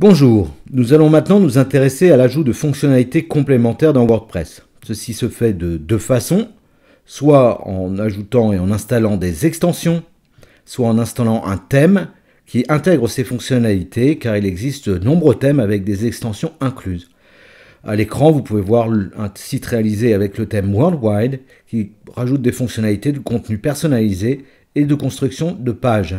Bonjour, nous allons maintenant nous intéresser à l'ajout de fonctionnalités complémentaires dans WordPress. Ceci se fait de deux façons, soit en ajoutant et en installant des extensions, soit en installant un thème qui intègre ces fonctionnalités car il existe de nombreux thèmes avec des extensions incluses. À l'écran, vous pouvez voir un site réalisé avec le thème Worldwide qui rajoute des fonctionnalités de contenu personnalisé et de construction de pages.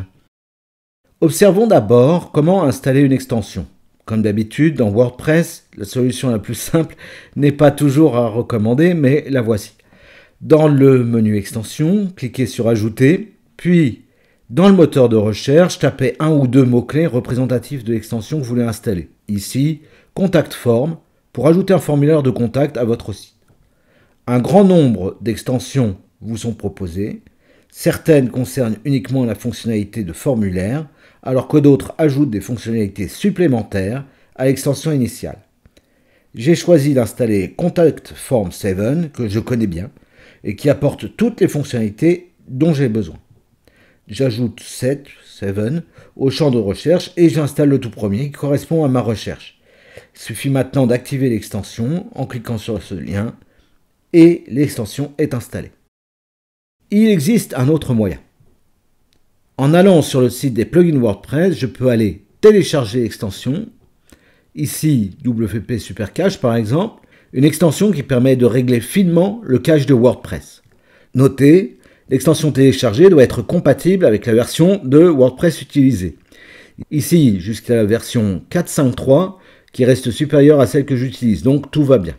Observons d'abord comment installer une extension. Comme d'habitude, dans WordPress, la solution la plus simple n'est pas toujours à recommander, mais la voici. Dans le menu extension, cliquez sur Ajouter, puis dans le moteur de recherche, tapez un ou deux mots-clés représentatifs de l'extension que vous voulez installer. Ici, Contact Form, pour ajouter un formulaire de contact à votre site. Un grand nombre d'extensions vous sont proposées. Certaines concernent uniquement la fonctionnalité de formulaire, alors que d'autres ajoutent des fonctionnalités supplémentaires à l'extension initiale. J'ai choisi d'installer Contact Form 7 que je connais bien et qui apporte toutes les fonctionnalités dont j'ai besoin. J'ajoute 7, au champ de recherche et j'installe le tout premier qui correspond à ma recherche. Il suffit maintenant d'activer l'extension en cliquant sur ce lien et l'extension est installée. Il existe un autre moyen. En allant sur le site des plugins WordPress, je peux aller télécharger l'extension, ici WP Super Cache par exemple, une extension qui permet de régler finement le cache de WordPress. Notez, l'extension téléchargée doit être compatible avec la version de WordPress utilisée. Ici jusqu'à la version 4.5.3 qui reste supérieure à celle que j'utilise, donc tout va bien.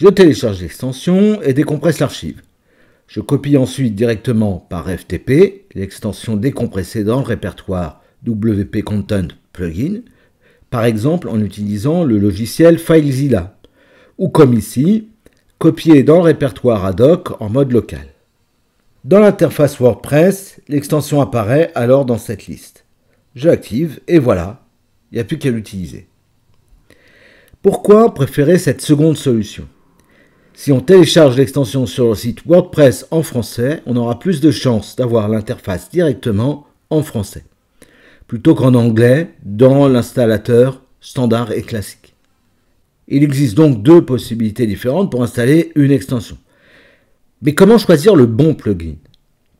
Je télécharge l'extension et décompresse l'archive. Je copie ensuite directement par FTP l'extension décompressée dans le répertoire WP Content Plugin, par exemple en utilisant le logiciel FileZilla, ou comme ici, copier dans le répertoire ad hoc en mode local. Dans l'interface WordPress, l'extension apparaît alors dans cette liste. Je l'active et voilà, il n'y a plus qu'à l'utiliser. Pourquoi préférer cette seconde solution si on télécharge l'extension sur le site WordPress en français, on aura plus de chances d'avoir l'interface directement en français, plutôt qu'en anglais dans l'installateur standard et classique. Il existe donc deux possibilités différentes pour installer une extension. Mais comment choisir le bon plugin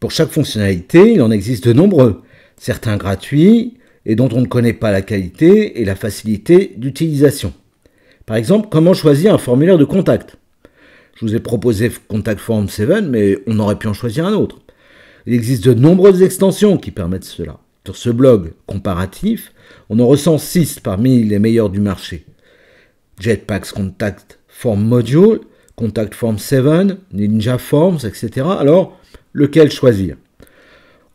Pour chaque fonctionnalité, il en existe de nombreux, certains gratuits et dont on ne connaît pas la qualité et la facilité d'utilisation. Par exemple, comment choisir un formulaire de contact je vous ai proposé Contact Form 7, mais on aurait pu en choisir un autre. Il existe de nombreuses extensions qui permettent cela. Sur ce blog comparatif, on en ressent 6 parmi les meilleurs du marché. Jetpacks Contact Form Module, Contact Form 7, Ninja Forms, etc. Alors, lequel choisir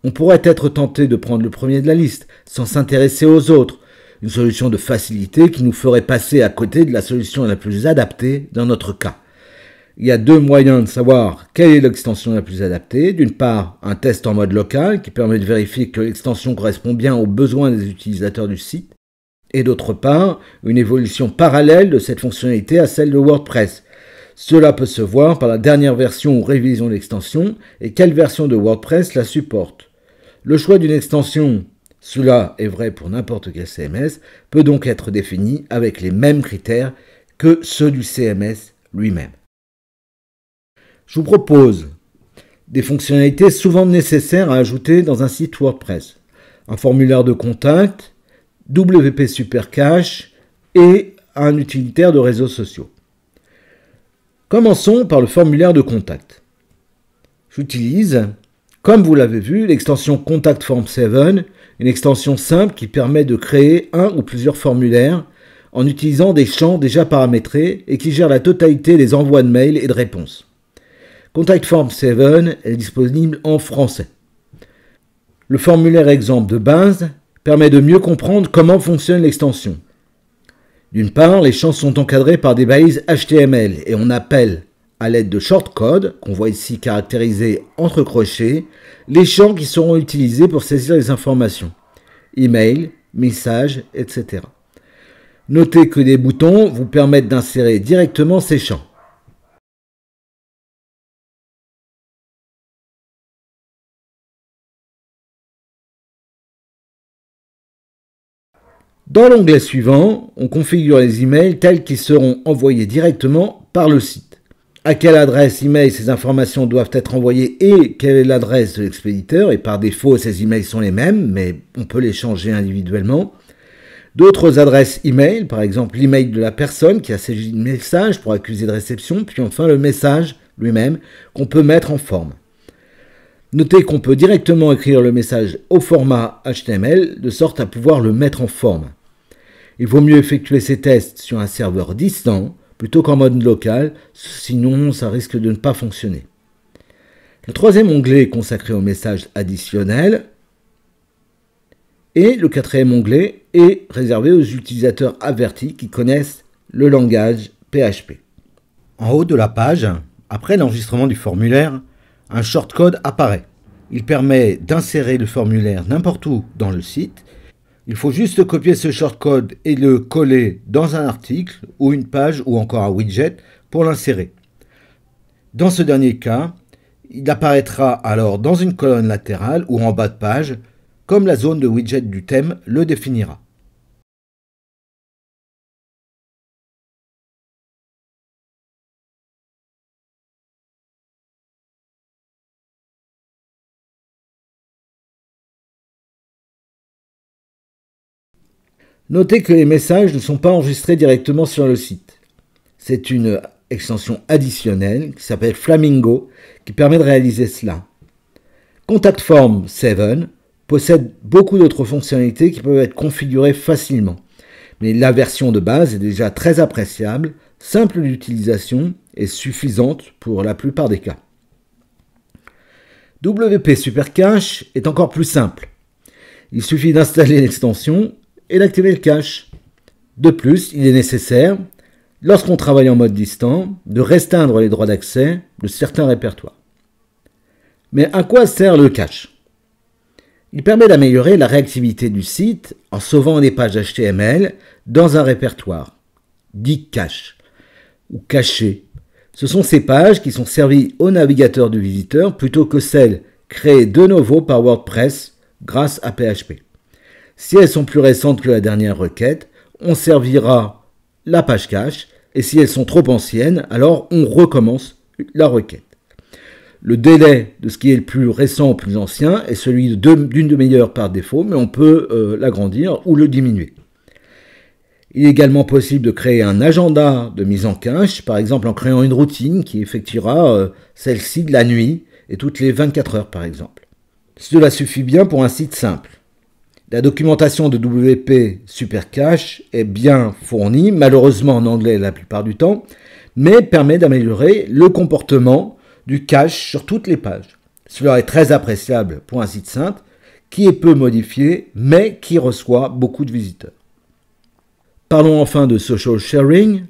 On pourrait être tenté de prendre le premier de la liste, sans s'intéresser aux autres, une solution de facilité qui nous ferait passer à côté de la solution la plus adaptée dans notre cas il y a deux moyens de savoir quelle est l'extension la plus adaptée. D'une part, un test en mode local qui permet de vérifier que l'extension correspond bien aux besoins des utilisateurs du site. Et d'autre part, une évolution parallèle de cette fonctionnalité à celle de WordPress. Cela peut se voir par la dernière version ou révision de l'extension et quelle version de WordPress la supporte. Le choix d'une extension, cela est vrai pour n'importe quel CMS, peut donc être défini avec les mêmes critères que ceux du CMS lui-même. Je vous propose des fonctionnalités souvent nécessaires à ajouter dans un site WordPress. Un formulaire de contact, WP Super Cache et un utilitaire de réseaux sociaux. Commençons par le formulaire de contact. J'utilise, comme vous l'avez vu, l'extension Contact Form 7, une extension simple qui permet de créer un ou plusieurs formulaires en utilisant des champs déjà paramétrés et qui gère la totalité des envois de mails et de réponses. Contact Form 7 est disponible en français. Le formulaire exemple de base permet de mieux comprendre comment fonctionne l'extension. D'une part, les champs sont encadrés par des balises HTML et on appelle, à l'aide de shortcodes, qu'on voit ici caractérisés entre crochets, les champs qui seront utilisés pour saisir les informations. Email, message, etc. Notez que des boutons vous permettent d'insérer directement ces champs. Dans l'onglet suivant, on configure les emails tels qu'ils seront envoyés directement par le site. À quelle adresse email ces informations doivent être envoyées et quelle est l'adresse de l'expéditeur, et par défaut ces emails sont les mêmes, mais on peut les changer individuellement. D'autres adresses email, par exemple l'email de la personne qui a saisi le message pour accuser de réception, puis enfin le message lui-même qu'on peut mettre en forme. Notez qu'on peut directement écrire le message au format HTML de sorte à pouvoir le mettre en forme. Il vaut mieux effectuer ces tests sur un serveur distant plutôt qu'en mode local, sinon ça risque de ne pas fonctionner. Le troisième onglet est consacré au message additionnel et le quatrième onglet est réservé aux utilisateurs avertis qui connaissent le langage PHP. En haut de la page, après l'enregistrement du formulaire, un shortcode apparaît. Il permet d'insérer le formulaire n'importe où dans le site. Il faut juste copier ce shortcode et le coller dans un article ou une page ou encore un widget pour l'insérer. Dans ce dernier cas, il apparaîtra alors dans une colonne latérale ou en bas de page, comme la zone de widget du thème le définira. Notez que les messages ne sont pas enregistrés directement sur le site. C'est une extension additionnelle qui s'appelle Flamingo qui permet de réaliser cela. Contact Form 7 possède beaucoup d'autres fonctionnalités qui peuvent être configurées facilement. Mais la version de base est déjà très appréciable, simple d'utilisation et suffisante pour la plupart des cas. WP Supercache est encore plus simple. Il suffit d'installer l'extension et d'activer le cache. De plus, il est nécessaire, lorsqu'on travaille en mode distant, de restreindre les droits d'accès de certains répertoires. Mais à quoi sert le cache Il permet d'améliorer la réactivité du site en sauvant les pages HTML dans un répertoire, dit cache ou caché. Ce sont ces pages qui sont servies au navigateur du visiteur plutôt que celles créées de nouveau par WordPress grâce à PHP. Si elles sont plus récentes que la dernière requête, on servira la page cache, et si elles sont trop anciennes, alors on recommence la requête. Le délai de ce qui est le plus récent ou plus ancien est celui d'une demi-heure par défaut, mais on peut euh, l'agrandir ou le diminuer. Il est également possible de créer un agenda de mise en cache, par exemple en créant une routine qui effectuera euh, celle-ci de la nuit et toutes les 24 heures par exemple. Cela suffit bien pour un site simple. La documentation de WP Super Cache est bien fournie, malheureusement en anglais la plupart du temps, mais permet d'améliorer le comportement du cache sur toutes les pages. Cela est très appréciable pour un site simple qui est peu modifié mais qui reçoit beaucoup de visiteurs. Parlons enfin de Social Sharing,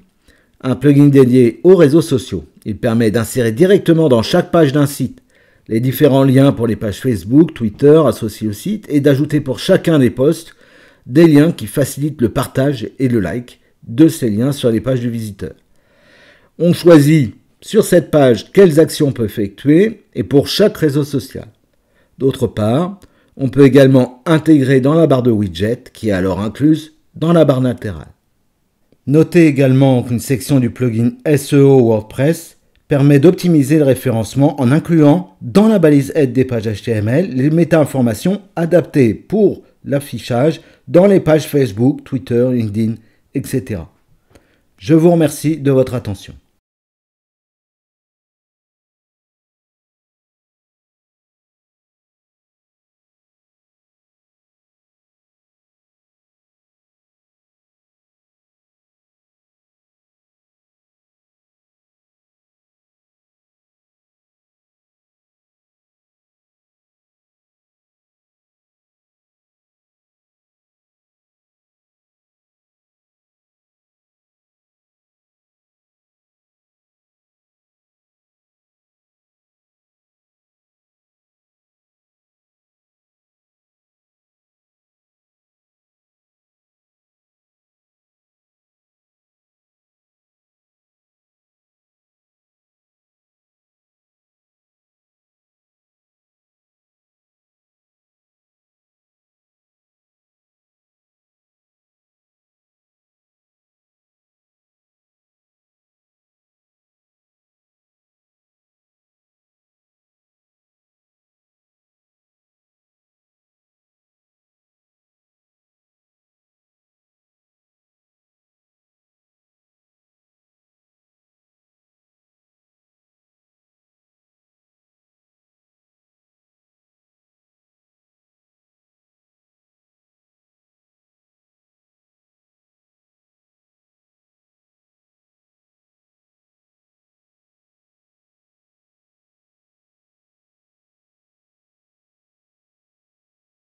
un plugin dédié aux réseaux sociaux. Il permet d'insérer directement dans chaque page d'un site les différents liens pour les pages Facebook, Twitter associées au site et d'ajouter pour chacun des posts des liens qui facilitent le partage et le like de ces liens sur les pages du visiteur. On choisit sur cette page quelles actions on peut effectuer et pour chaque réseau social. D'autre part, on peut également intégrer dans la barre de widget qui est alors incluse dans la barre latérale. Notez également qu'une section du plugin SEO WordPress permet d'optimiser le référencement en incluant dans la balise aide des pages HTML les méta-informations adaptées pour l'affichage dans les pages Facebook, Twitter, LinkedIn, etc. Je vous remercie de votre attention.